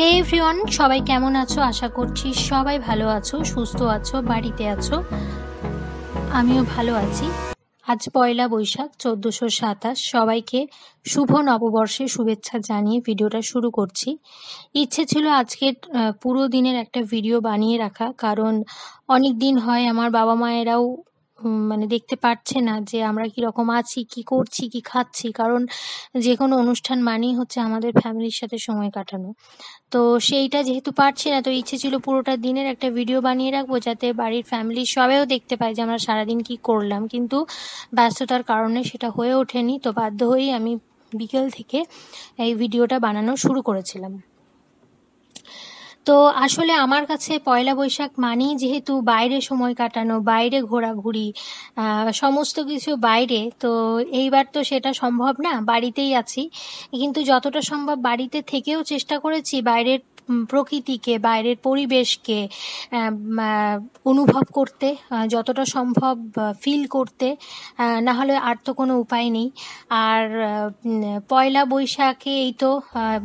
হে everyone সবাই কেমন আছো আশা করছি সবাই ভালো আছো সুস্থ আছো বাড়িতে আছো আমিও ভালো আছি আজ পয়লা বৈশাখ চোদ্দোশো সাতাশ সবাইকে শুভ নববর্ষে শুভেচ্ছা জানিয়ে ভিডিওটা শুরু করছি ইচ্ছে ছিল আজকের পুরো দিনের একটা ভিডিও বানিয়ে রাখা কারণ অনেক দিন হয় আমার বাবা মায়েরাও মানে দেখতে পারছে না যে আমরা কি রকম আছি কি করছি কি খাচ্ছি কারণ যে কোনো অনুষ্ঠান মানেই হচ্ছে আমাদের ফ্যামিলির সাথে সময় কাটানো তো সেইটা যেহেতু পারছি না তো ইচ্ছে ছিল পুরোটা দিনের একটা ভিডিও বানিয়ে রাখবো যাতে বাড়ির ফ্যামিলি সবাইও দেখতে পায় যে আমরা সারাদিন কি করলাম কিন্তু ব্যস্ততার কারণে সেটা হয়ে ওঠেনি তো বাধ্য হয়েই আমি বিকেল থেকে এই ভিডিওটা বানানো শুরু করেছিলাম তো আসলে আমার কাছে পয়লা বৈশাখ মানেই যেহেতু বাইরে সময় কাটানো বাইরে ঘোরাঘুরি সমস্ত কিছু বাইরে তো এইবার তো সেটা সম্ভব না বাড়িতেই আছি কিন্তু যতটা সম্ভব বাড়িতে থেকেও চেষ্টা করেছি বাইরের প্রকৃতিকে বাইরের পরিবেশকে অনুভব করতে যতটা সম্ভব ফিল করতে না হলে আর তো কোনো উপায় নেই আর পয়লা বৈশাখে এই তো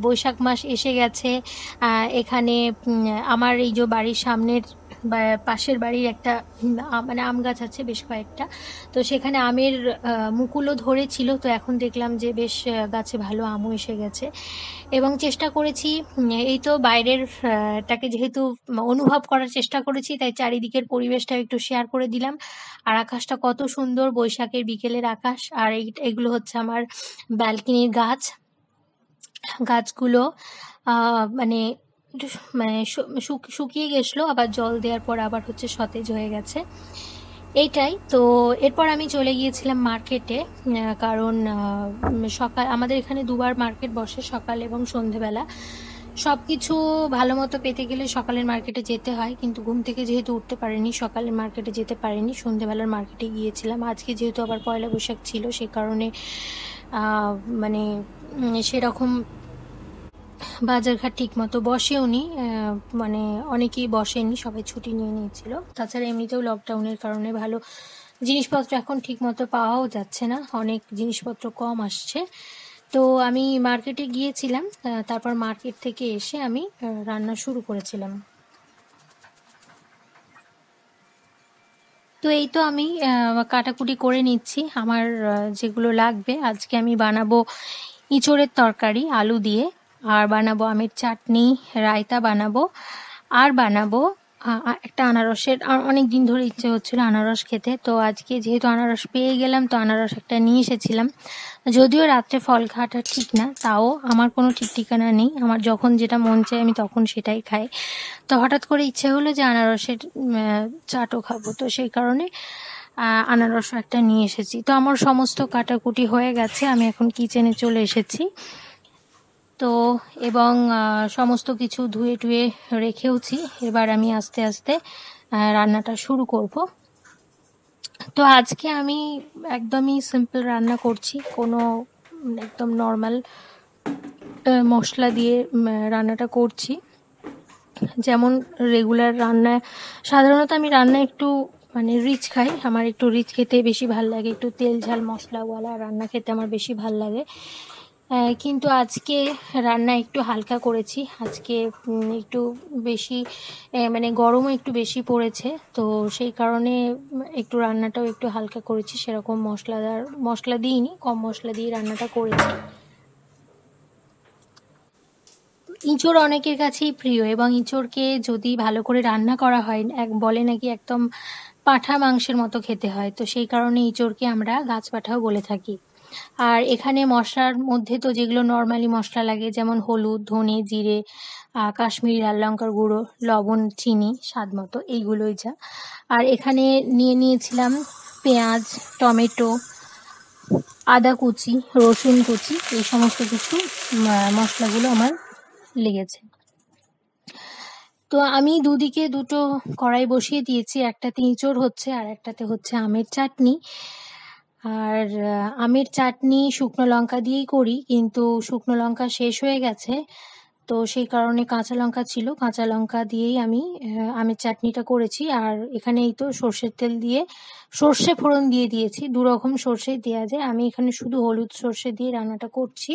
বৈশাখ মাস এসে গেছে এখানে আমার এই যে বাড়ির সামনের পাশের বাড়ির একটা মানে আম গাছ আছে বেশ কয়েকটা তো সেখানে আমের মুকুলও ধরেছিল তো এখন দেখলাম যে বেশ গাছে ভালো আমও এসে গেছে এবং চেষ্টা করেছি এই তো বাইরের টাকে যেহেতু অনুভব করার চেষ্টা করেছি তাই চারিদিকের পরিবেশটা একটু শেয়ার করে দিলাম আর আকাশটা কত সুন্দর বৈশাখের বিকেলের আকাশ আর এগুলো হচ্ছে আমার ব্যালকিনির গাছ গাছগুলো মানে একটু মানে শুকিয়ে গেছিলো আবার জল দেওয়ার পর আবার হচ্ছে সতেজ হয়ে গেছে এইটাই তো এরপর আমি চলে গিয়েছিলাম মার্কেটে কারণ সকাল আমাদের এখানে দুবার মার্কেট বসে সকাল এবং সন্ধেবেলা সব কিছু ভালো মতো পেতে গেলে সকালের মার্কেটে যেতে হয় কিন্তু ঘুম থেকে যেহেতু উঠতে পারিনি সকালের মার্কেটে যেতে পারিনি সন্ধেবেলার মার্কেটে গিয়েছিলাম আজকে যেহেতু আবার পয়লা বৈশাখ ছিল সে কারণে মানে সেরকম বাজারঘাট ঠিক মতো বসেওনি মানে অনেকেই বসেনি সবাই ছুটি নিয়ে নিয়েছিল তাছাড়া এমনিতেও লকডাউনের কারণে ভালো জিনিসপত্র এখন ঠিক মতো পাওয়াও যাচ্ছে না অনেক জিনিসপত্র কম আসছে তো আমি মার্কেটে গিয়েছিলাম তারপর মার্কেট থেকে এসে আমি রান্না শুরু করেছিলাম তো এই তো আমি কাটাকুটি করে নিচ্ছি আমার যেগুলো লাগবে আজকে আমি বানাবো ইঁচড়ের তরকারি আলু দিয়ে আর বানাবো আমের চাটনি রায়তা বানাবো আর বানাবো একটা আনারসের অনেক দিন ধরে ইচ্ছে হচ্ছিল আনারস খেতে তো আজকে যেহেতু আনারস পেয়ে গেলাম তো আনারস একটা নিয়ে এসেছিলাম যদিও রাত্রে ফল খাওয়াটা ঠিক না তাও আমার কোনো ঠিক ঠিকানা নেই আমার যখন যেটা মন চায় আমি তখন সেটাই খাই তো হঠাৎ করে ইচ্ছে হলো যে আনারসের চাটও খাবো তো সেই কারণে আনারসও একটা নিয়ে এসেছি তো আমার সমস্ত কাটাকুটি হয়ে গেছে আমি এখন কিচেনে চলে এসেছি তো এবং সমস্ত কিছু ধুয়ে টুয়ে রেখেওছি এবার আমি আস্তে আস্তে রান্নাটা শুরু করব তো আজকে আমি একদমই সিম্পল রান্না করছি কোনো একদম নর্মাল মশলা দিয়ে রান্নাটা করছি যেমন রেগুলার রান্না সাধারণত আমি রান্না একটু মানে রিচ খাই আমার একটু রিচ খেতে বেশি ভাল লাগে একটু তেল ঝাল মশলাওয়ালা রান্না খেতে আমার বেশি ভাল লাগে কিন্তু আজকে রান্না একটু হালকা করেছি আজকে একটু বেশি মানে গরমও একটু বেশি পড়েছে তো সেই কারণে একটু রান্নাটাও একটু হালকা করেছি সেরকম মশলাদার মশলা দিইনি কম মশলা দিয়ে রান্নাটা করেছি ইঁচড় অনেকের কাছেই প্রিয় এবং ইঁচড়কে যদি ভালো করে রান্না করা হয় এক বলে নাকি একদম পাঁঠা মাংসের মতো খেতে হয় তো সেই কারণে ইঁচড়কে আমরা গাছ পাঠাও বলে থাকি আর এখানে মশলার মধ্যে তো যেগুলো নর্মালি মশলা লাগে যেমন হলুদ ধনে জিরে কাশ্মীরি লাল লঙ্কার গুঁড়ো লবণ চিনি স্বাদ মতো এইগুলোই যা আর এখানে নিয়ে নিয়েছিলাম পেঁয়াজ টমেটো আদা কুচি রসুন কুচি এই সমস্ত কিছু মশলাগুলো আমার লেগেছে তো আমি দুদিকে দুটো কড়াই বসিয়ে দিয়েছি একটাতে ইঁচড় হচ্ছে আর একটাতে হচ্ছে আমের চাটনি আর আমের চাটনি শুকনো লঙ্কা দিয়েই করি কিন্তু শুকনো লঙ্কা শেষ হয়ে গেছে তো সেই কারণে কাঁচা লঙ্কা ছিল কাঁচা লঙ্কা দিয়েই আমি আমের চাটনিটা করেছি আর এখানেই তো সর্ষের তেল দিয়ে সর্ষে ফোড়ন দিয়ে দিয়েছি দু রকম সর্ষে দেওয়া যায় আমি এখানে শুধু হলুদ সর্ষে দিয়ে রান্নাটা করছি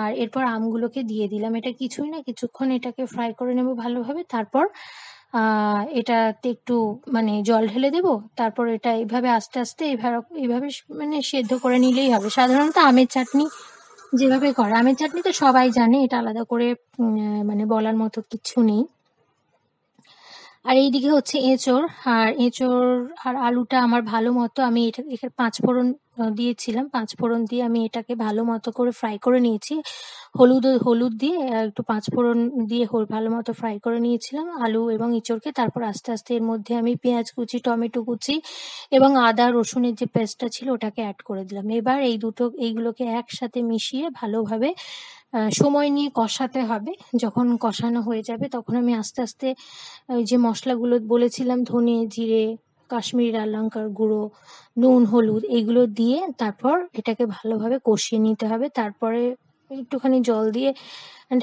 আর এরপর আমগুলোকে দিয়ে দিলাম এটা কিছুই না কিছুক্ষণ এটাকে ফ্রাই করে নেব ভালোভাবে তারপর এটাতে একটু মানে জল ঢেলে দেব তারপর এটা এইভাবে আস্তে আস্তে এইভাবে মানে সেদ্ধ করে নিলেই হবে সাধারণত আমের চাটনি যেভাবে করে আমের চাটনি তো সবাই জানে এটা আলাদা করে মানে বলার মতো কিছু নেই আর এইদিকে হচ্ছে এঁচোড় আর এঁচোড় আর আলুটা আমার ভালো মতো আমি এটা এখানে পাঁচ ফোড়ন দিয়েছিলাম পাঁচ ফোড়ন দিয়ে আমি এটাকে ভালো মতো করে ফ্রাই করে নিয়েছি হলুদ হলুদ দিয়ে একটু পাঁচ ফোড়ন দিয়ে ভালো মতো ফ্রাই করে নিয়েছিলাম আলু এবং ইঁচড়কে তারপর আস্তে আস্তে এর মধ্যে আমি পেঁয়াজ কুচি টমেটো কুচি এবং আদা রসুনের যে পেস্টটা ছিল ওটাকে অ্যাড করে দিলাম এবার এই দুটো এইগুলোকে একসাথে মিশিয়ে ভালোভাবে সময় নিয়ে কষাতে হবে যখন কষানো হয়ে যাবে তখন আমি আস্তে আস্তে ওই যে মশলাগুলো বলেছিলাম ধনে জিরে কাশ্মীরি লাল লঙ্কার গুঁড়ো নুন হলুদ এগুলো দিয়ে তারপর এটাকে ভালোভাবে কষিয়ে নিতে হবে তারপরে একটুখানি জল দিয়ে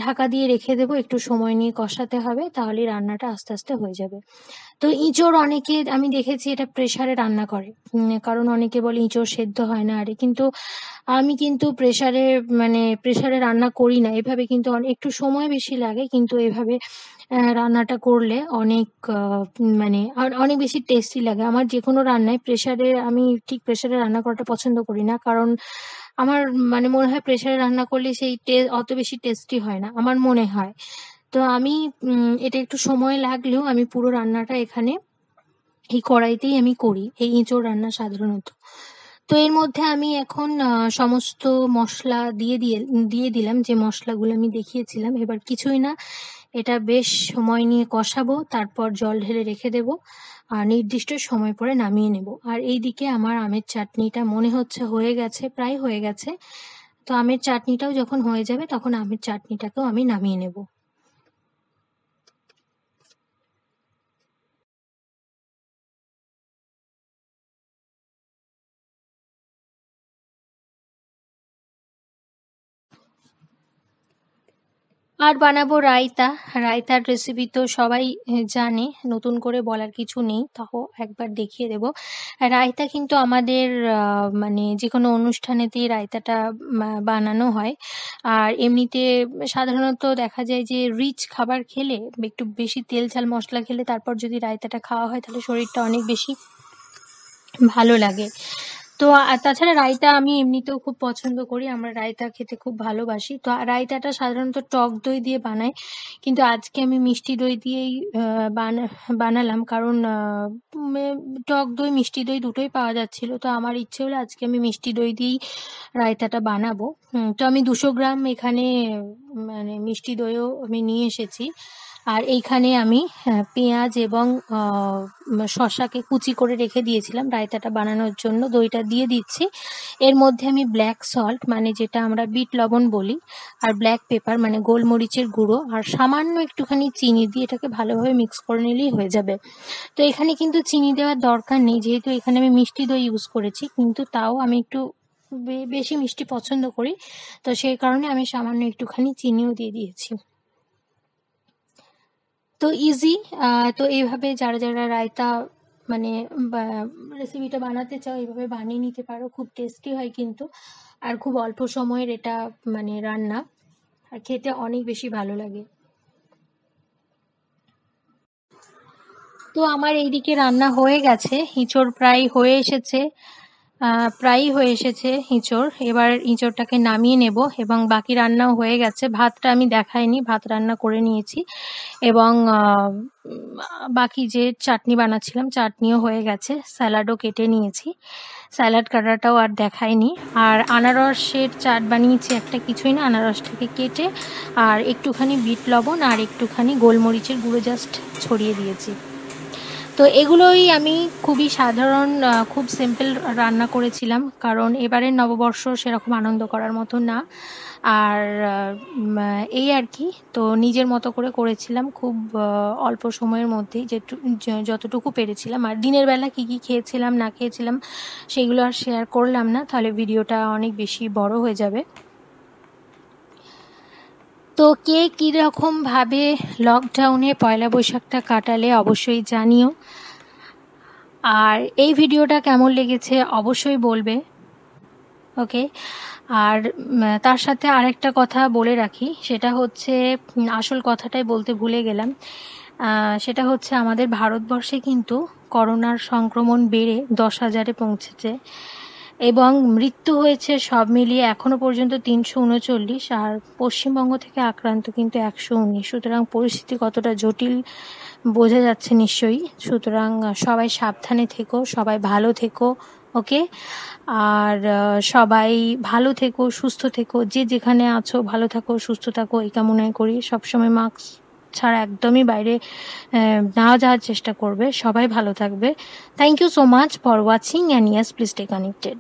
ঢাকা দিয়ে রেখে দেবো একটু সময় নিয়ে কষাতে হবে তাহলে রান্নাটা আস্তে আস্তে হয়ে যাবে তো ইঁচড় অনেকে আমি দেখেছি এটা প্রেশারে রান্না করে কারণ অনেকে বলে ইঁচড় সেদ্ধ হয় না আরে কিন্তু আমি কিন্তু প্রেশারে মানে প্রেশারে রান্না করি না এভাবে কিন্তু একটু সময় বেশি লাগে কিন্তু এভাবে রান্নাটা করলে অনেক মানে অনেক বেশি টেস্টি লাগে আমার যে কোনো রান্নায় প্রেশারে আমি ঠিক প্রেশারে রান্না করাটা পছন্দ করি না কারণ আমার মানে মনে হয় প্রেশারে রান্না করলে সেই অত বেশি টেস্টি হয় না আমার মনে হয় তো আমি এটা একটু সময় লাগলেও আমি পুরো রান্নাটা এখানে এই কড়াইতেই আমি করি এই এঁচোড় রান্না সাধারণত তো এর মধ্যে আমি এখন সমস্ত মশলা দিয়ে দিয়ে দিয়ে দিলাম যে মশলাগুলো আমি দেখিয়েছিলাম এবার কিছুই না এটা বেশ সময় নিয়ে কষাবো তারপর জল ঢেলে রেখে দেবো আর নির্দিষ্ট সময় পরে নামিয়ে নেব আর এই দিকে আমার আমের চাটনিটা মনে হচ্ছে হয়ে গেছে প্রায় হয়ে গেছে তো আমের চাটনিটাও যখন হয়ে যাবে তখন আমের চাটনিটাকেও আমি নামিয়ে নেবো আর বানাবো রায়তা রায়তার রেসিপি তো সবাই জানে নতুন করে বলার কিছু নেই তাও একবার দেখিয়ে দেব রায়তা কিন্তু আমাদের মানে যে কোনো অনুষ্ঠানেতেই রায়তাটা বানানো হয় আর এমনিতে সাধারণত দেখা যায় যে রিচ খাবার খেলে একটু বেশি তেল ঝাল মশলা খেলে তারপর যদি রায়তাটা খাওয়া হয় তাহলে শরীরটা অনেক বেশি ভালো লাগে তো তাছাড়া রায়তা আমি এমনিতেও খুব পছন্দ করি আমরা রায়তা খেতে খুব ভালোবাসি তো রায়তাটা সাধারণত টক দই দিয়ে বানাই কিন্তু আজকে আমি মিষ্টি দই দিয়েই বানালাম কারণ টক দই মিষ্টি দই দুটোই পাওয়া যাচ্ছিল তো আমার ইচ্ছে হলো আজকে আমি মিষ্টি দই দিয়েই রায়তাটা বানাবো তো আমি দুশো গ্রাম এখানে মানে মিষ্টি দইও আমি নিয়ে এসেছি আর এইখানে আমি হ্যাঁ, পেঁয়াজ এবং শশাকে কুচি করে রেখে দিয়েছিলাম রায়তাটা বানানোর জন্য দইটা দিয়ে দিচ্ছি এর মধ্যে আমি ব্ল্যাক সল্ট মানে যেটা আমরা বিট লবণ বলি আর ব্ল্যাক পেপার মানে গোলমরিচের গুঁড়ো আর সামান্য একটুখানি চিনি দিয়ে এটাকে ভালোভাবে মিক্স করে নিলেই হয়ে যাবে তো এখানে কিন্তু চিনি দেওয়ার দরকার নেই যেহেতু এখানে আমি মিষ্টি দই ইউজ করেছি কিন্তু তাও আমি একটু বেশি মিষ্টি পছন্দ করি তো সেই কারণে আমি সামান্য একটুখানি চিনিও দিয়ে দিয়েছি তো ইজি তো এইভাবে যারা যারা রায়তা মানে রেসিপিটা বানাতে চাও এইভাবে বানিয়ে নিতে পারো খুব টেস্টি হয় কিন্তু আর খুব অল্প সময়ের এটা মানে রান্না আর খেতে অনেক বেশি ভালো লাগে তো আমার এইদিকে রান্না হয়ে গেছে হিঁচড় প্রায় হয়ে এসেছে প্রায়ই হয়ে এসেছে ইঁচড় এবার ইঁচড়টাকে নামিয়ে নেব এবং বাকি রান্নাও হয়ে গেছে ভাতটা আমি দেখাইনি ভাত রান্না করে নিয়েছি এবং বাকি যে চাটনি বানাচ্ছিলাম চাটনিও হয়ে গেছে স্যালাডও কেটে নিয়েছি স্যালাড কাটাটাও আর দেখায়নি আর আনারসের চাট বানিয়েছি একটা কিছুই না আনারসটাকে কেটে আর একটুখানি বিট লবণ আর একটুখানি গোলমরিচের গুঁড়ো জাস্ট ছড়িয়ে দিয়েছি তো এগুলোই আমি খুবই সাধারণ খুব সিম্পল রান্না করেছিলাম কারণ এবারের নববর্ষ সেরকম আনন্দ করার মতো না আর এই আর কি তো নিজের মতো করে করেছিলাম খুব অল্প সময়ের মধ্যেই যতটুকু পেরেছিলাম আর দিনের বেলা কি কি খেয়েছিলাম না খেয়েছিলাম সেগুলো আর শেয়ার করলাম না তাহলে ভিডিওটা অনেক বেশি বড় হয়ে যাবে তো কে কীরকমভাবে লকডাউনে পয়লা বৈশাখটা কাটালে অবশ্যই জানিও আর এই ভিডিওটা কেমন লেগেছে অবশ্যই বলবে ওকে আর তার সাথে আরেকটা কথা বলে রাখি সেটা হচ্ছে আসল কথাটাই বলতে ভুলে গেলাম সেটা হচ্ছে আমাদের ভারতবর্ষে কিন্তু করোনার সংক্রমণ বেড়ে দশ হাজারে পৌঁছেছে এবং মৃত্যু হয়েছে সব মিলিয়ে এখনো পর্যন্ত তিনশো উনচল্লিশ আর পশ্চিমবঙ্গ থেকে আক্রান্ত কিন্তু একশো উনিশ সুতরাং পরিস্থিতি কতটা জটিল বোঝা যাচ্ছে নিশ্চয়ই সুতরাং সবাই সাবধানে থেকো সবাই ভালো থেকো ওকে আর সবাই ভালো থেকো সুস্থ থেকো যে যেখানে আছো ভালো থাকো সুস্থ থাকো এই কামনায় করি সবসময় মাস্ক ছাড়া একদমই বাইরে না যাওয়ার চেষ্টা করবে সবাই ভালো থাকবে thank you so much for watching and yes please stay connected